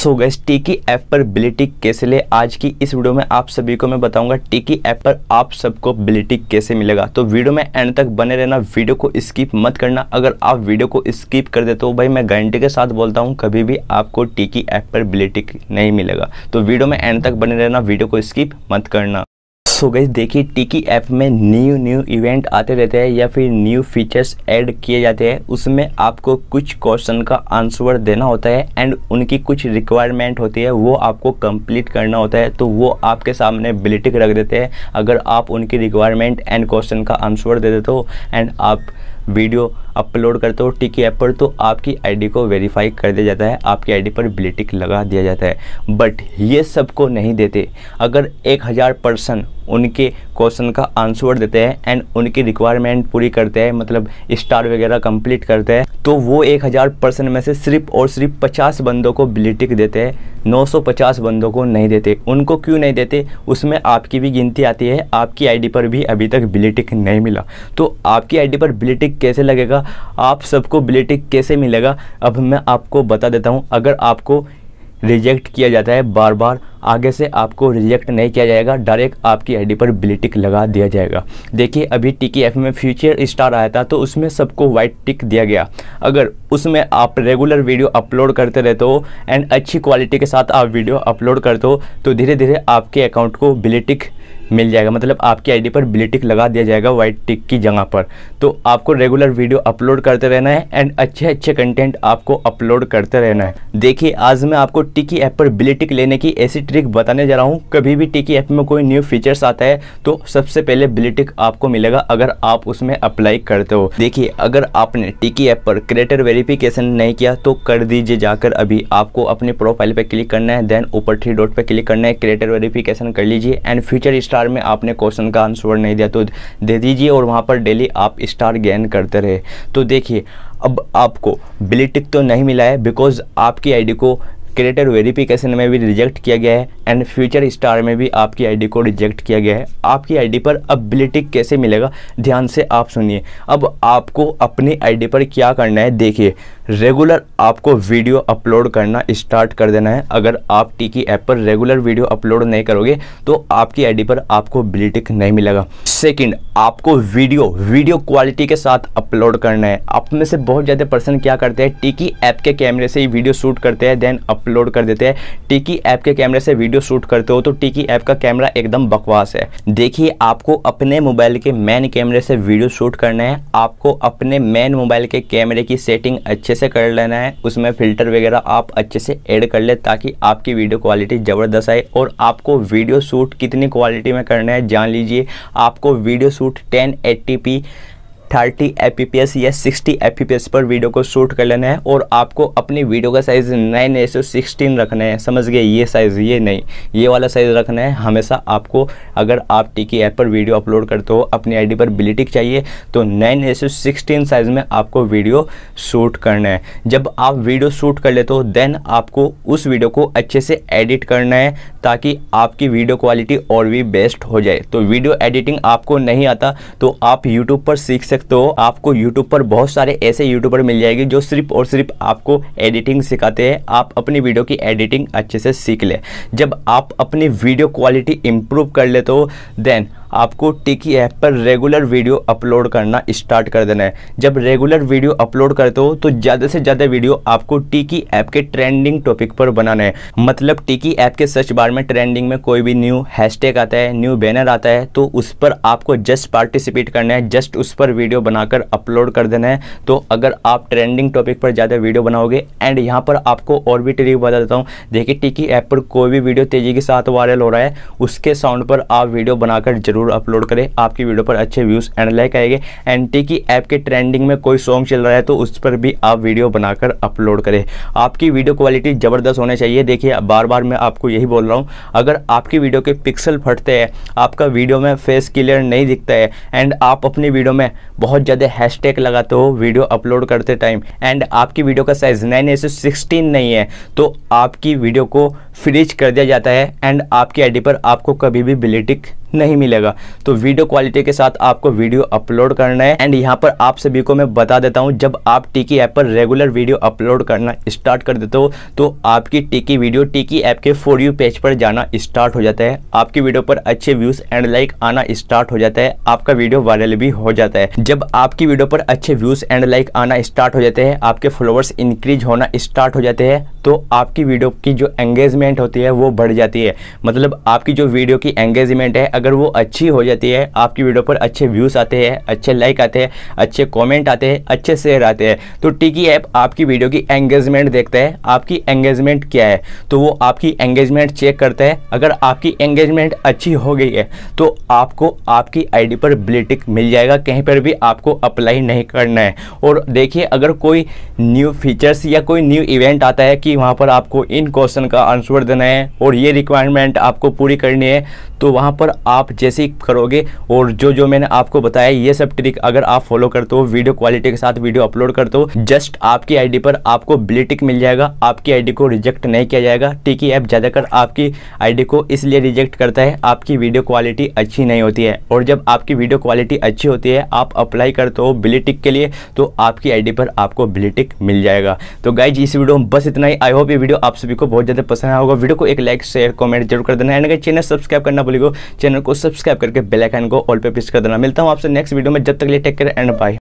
सो gas टिकी app पर बिलिटिक कैसे ले आज की इस वीडियो में आप सभी को मैं बताऊंगा टिकी ऐप पर आप सबको बिलिटिक कैसे मिलेगा तो वीडियो में एंड तक बने रहना वीडियो को स्किप मत करना अगर आप वीडियो को स्किप कर देते हो भाई मैं गारंटी के साथ बोलता हूं कभी भी आपको टिकी ऐप पर बिलिटिक नहीं मिलेगा तो वीडियो में एंड तक बने रहना वीडियो को स्किप मत करना सो गई देखिए टिकी ऐप में न्यू न्यू इवेंट आते रहते हैं या फिर न्यू फीचर्स ऐड किए जाते हैं उसमें आपको कुछ क्वेश्चन का आंसर देना होता है एंड उनकी कुछ रिक्वायरमेंट होती है वो आपको कंप्लीट करना होता है तो वो आपके सामने बिलिटिक रख देते हैं अगर आप उनकी रिक्वायरमेंट एंड क्वेश्चन का आंसर दे देते हो एंड आप वीडियो अपलोड करते हो टिकी ऐप पर तो आपकी आईडी को वेरीफाई कर दिया जाता है आपकी आईडी पर ब्लीटिक लगा दिया जाता है बट ये सबको नहीं देते अगर एक हज़ार पर्सन उनके क्वेश्चन का आंसर देते हैं एंड उनकी रिक्वायरमेंट पूरी करते हैं मतलब स्टार वगैरह कंप्लीट करते हैं तो वो एक हज़ार पर्सन में से सिर्फ और सिर्फ पचास बंदों को ब्लिटिक देते हैं 950 बंदों को नहीं देते उनको क्यों नहीं देते उसमें आपकी भी गिनती आती है आपकी आईडी पर भी अभी तक बिलिटिक नहीं मिला तो आपकी आईडी पर बिलिटिक कैसे लगेगा आप सबको बिलिटिक कैसे मिलेगा अब मैं आपको बता देता हूँ अगर आपको रिजेक्ट किया जाता है बार बार आगे से आपको रिजेक्ट नहीं किया जाएगा डायरेक्ट आपकी आईडी पर ब्ली टिक लगा दिया जाएगा देखिए अभी टी एफ में फ्यूचर स्टार आया था तो उसमें सबको वाइट टिक दिया गया अगर उसमें आप रेगुलर वीडियो अपलोड करते रहते हो एंड अच्छी क्वालिटी के साथ आप वीडियो अपलोड करते हो तो धीरे धीरे आपके अकाउंट को ब्ली टिक मिल जाएगा मतलब आपकी आईडी पर ब्लू टिक लगा दिया जाएगा वाइट टिक की जगह पर तो आपको रेगुलर वीडियो अपलोड करते रहना है एंड अच्छे अच्छे कंटेंट आपको अपलोड करते रहना है देखिए आज मैं आपको टिकी ऐप पर ब्लू टिक लेने की ऐसी ट्रिक बताने जा रहा हूँ कभी भी टिकी ऐप में कोई न्यू फीचर्स आता है तो सबसे पहले ब्लू टिक आपको मिलेगा अगर आप उसमें अप्लाई करते हो देखिए अगर आपने टिकी ऐप पर क्रिएटर वेरिफिकेशन नहीं किया तो कर दीजिए जाकर अभी आपको अपने प्रोफाइल पर क्लिक करना है देन ऊपर थ्री डॉट पर क्लिक करना है क्रिएटर वेरिफिकेशन कर लीजिए एंड फ्यूचर स्टार स्टार में आपने क्वेश्चन का आंसर नहीं दिया तो दे दीजिए और वहाँ पर डेली आप स्टार गेन करते रहे तो देखिए अब आपको बिलीटिक तो नहीं मिला है बिकॉज आपकी आईडी को क्रिएटर वेरिफिकेशन में भी रिजेक्ट किया गया है एंड फ्यूचर स्टार में भी आपकी आईडी को रिजेक्ट किया गया है आपकी आईडी पर अबिलिटी कैसे मिलेगा ध्यान से आप सुनिए अब आपको अपनी आईडी पर क्या करना है देखिए रेगुलर आपको वीडियो अपलोड करना स्टार्ट कर देना है अगर आप टीकी ऐप पर रेगुलर वीडियो अपलोड नहीं करोगे तो आपकी आईडी पर आपको बिलिटिक नहीं मिलेगा सेकंड आपको वीडियो वीडियो क्वालिटी के साथ अपलोड करना है आप में से बहुत ज़्यादा पर्सन क्या करते हैं टीकी ऐप के कैमरे से ही वीडियो शूट करते हैं देन अप अपलोड कर देते हैं टिकी ऐप के कैमरे से वीडियो शूट करते हो तो टिकी ऐप का कैमरा एकदम बकवास है देखिए आपको अपने मोबाइल के मेन कैमरे से वीडियो शूट करना है आपको अपने मेन मोबाइल के कैमरे की सेटिंग अच्छे से कर लेना है उसमें फ़िल्टर वगैरह आप अच्छे से ऐड कर ले ताकि आपकी वीडियो क्वालिटी ज़बरदस्त आए और आपको वीडियो शूट कितनी क्वालिटी में करना है जान लीजिए आपको video shoot ten eighty thirty एस या सिक्सटी एफ पर वीडियो को शूट कर लेना है और आपको अपनी वीडियो का साइज़ नाइन एस सिक्सटीन रखना है समझ गए ये साइज़ ये नहीं ये वाला साइज़ रखना है हमेशा आपको अगर आप टिकी ऐप पर वीडियो अपलोड करते हो अपनी आईडी पर बिलिटिक चाहिए तो नाइन एस सिक्सटीन साइज़ में आपको वीडियो शूट करना है जब आप वीडियो शूट कर लेते हो देन आपको उस वीडियो को अच्छे से एडिट करना है ताकि आपकी वीडियो क्वालिटी और भी बेस्ट हो जाए तो वीडियो एडिटिंग आपको नहीं आता तो आप यूट्यूब पर सीख सकते सकते हो आपको यूट्यूब पर बहुत सारे ऐसे यूट्यूबर मिल जाएगी जो सिर्फ और सिर्फ आपको एडिटिंग सिखाते हैं आप अपनी वीडियो की एडिटिंग अच्छे से सीख ले जब आप अपनी वीडियो क्वालिटी इंप्रूव कर ले तो देन आपको टिकी ऐप पर रेगुलर वीडियो अपलोड करना स्टार्ट कर देना है जब रेगुलर वीडियो अपलोड करते हो तो ज़्यादा से ज़्यादा वीडियो आपको टिकी ऐप के ट्रेंडिंग टॉपिक पर बनाना है मतलब टिकी ऐप के सर्च बार में ट्रेंडिंग में कोई भी न्यू हैशटैग आता है न्यू बैनर आता है तो उस पर आपको जस्ट पार्टिसिपेट करना है जस्ट उस पर वीडियो बनाकर अपलोड कर देना है तो अगर आप ट्रेंडिंग टॉपिक पर ज़्यादा वीडियो बनाओगे एंड यहाँ पर आपको और भी ट्रिक बता देता हूँ देखिए टिकी ऐप पर कोई भी वीडियो तेज़ी के साथ वायरल हो रहा है उसके साउंड पर आप वीडियो बनाकर जरूर जरूर अपलोड करें आपकी वीडियो पर अच्छे व्यूज़ एंड लाइक आएंगे एनटी की ऐप के ट्रेंडिंग में कोई सॉन्ग चल रहा है तो उस पर भी आप वीडियो बनाकर अपलोड करें आपकी वीडियो क्वालिटी ज़बरदस्त होना चाहिए देखिए बार बार मैं आपको यही बोल रहा हूँ अगर आपकी वीडियो के पिक्सल फटते हैं आपका वीडियो में फेस क्लियर नहीं दिखता है एंड आप अपनी वीडियो में बहुत ज़्यादा हैशटैग लगाते हो वीडियो अपलोड करते टाइम एंड आपकी वीडियो का साइज़ नाइन एस सिक्सटीन नहीं है तो आपकी वीडियो को फ्रीज कर दिया जाता है एंड आपकी आईडी पर आपको कभी भी बिलिटिक नहीं मिलेगा होगा तो वीडियो क्वालिटी के साथ आपको वीडियो अपलोड करना है एंड यहाँ पर आप सभी को मैं बता देता हूँ जब आप टिकी ऐप पर रेगुलर वीडियो अपलोड करना स्टार्ट कर देते हो तो आपकी टिकी वीडियो टिकी ऐप के फोर यू पेज पर जाना स्टार्ट हो जाता है आपकी वीडियो पर अच्छे व्यूज़ एंड लाइक आना स्टार्ट हो जाता है आपका वीडियो वायरल भी हो जाता है जब आपकी वीडियो पर अच्छे व्यूज़ एंड लाइक आना स्टार्ट हो जाते हैं आपके फॉलोअर्स इंक्रीज होना स्टार्ट हो जाते हैं तो आपकी वीडियो की जो एंगेजमेंट होती है वो बढ़ जाती है मतलब आपकी जो वीडियो की एंगेजमेंट है अगर वो अच्छी अच्छी हो जाती है आपकी वीडियो पर अच्छे व्यूज़ आते हैं अच्छे लाइक आते हैं अच्छे कॉमेंट आते हैं अच्छे शेयर आते हैं तो टिकी ऐप आपकी वीडियो की एंगेजमेंट देखता है आपकी एंगेजमेंट क्या है तो वो आपकी एंगेजमेंट चेक करता है अगर आपकी एंगेजमेंट अच्छी हो गई है तो आपको आपकी आई पर ब्लिटिक मिल जाएगा कहीं पर भी आपको अप्लाई नहीं करना है और देखिए अगर कोई न्यू फीचर्स या कोई न्यू इवेंट आता है कि वहाँ पर आपको इन क्वेश्चन का आंसर देना है और ये रिक्वायरमेंट आपको पूरी करनी है तो वहाँ पर आप जैसे क्लिक करोगे और जो जो मैंने आपको बताया ये सब ट्रिक अगर आप फॉलो करते हो वीडियो क्वालिटी के साथ वीडियो अपलोड करते हो जस्ट आपकी आईडी पर आपको ब्लिटिक मिल जाएगा आपकी आईडी को रिजेक्ट नहीं किया जाएगा टिकी ऐप ज़्यादातर आपकी आईडी को इसलिए रिजेक्ट करता है आपकी वीडियो क्वालिटी अच्छी नहीं होती है और जब आपकी वीडियो क्वालिटी अच्छी होती है आप अप्लाई करते हो ब्लिटिक के लिए तो आपकी आईडी पर आपको ब्लिटिक मिल जाएगा तो गाइज इस वीडियो में बस इतना ही आई होप ये वीडियो आप सभी को बहुत ज़्यादा पसंद आया होगा वीडियो को एक लाइक शेयर कमेंट जरूर कर देना एंड चैनल सब्सक्राइब करना भूलेगा चैनल को सब्सक्राइब करके बेल आइकन को ऑल पे प्रेस कर देना मिलता हूँ आपसे नेक्स्ट वीडियो में जब तक लिए टेक केयर एंड बाय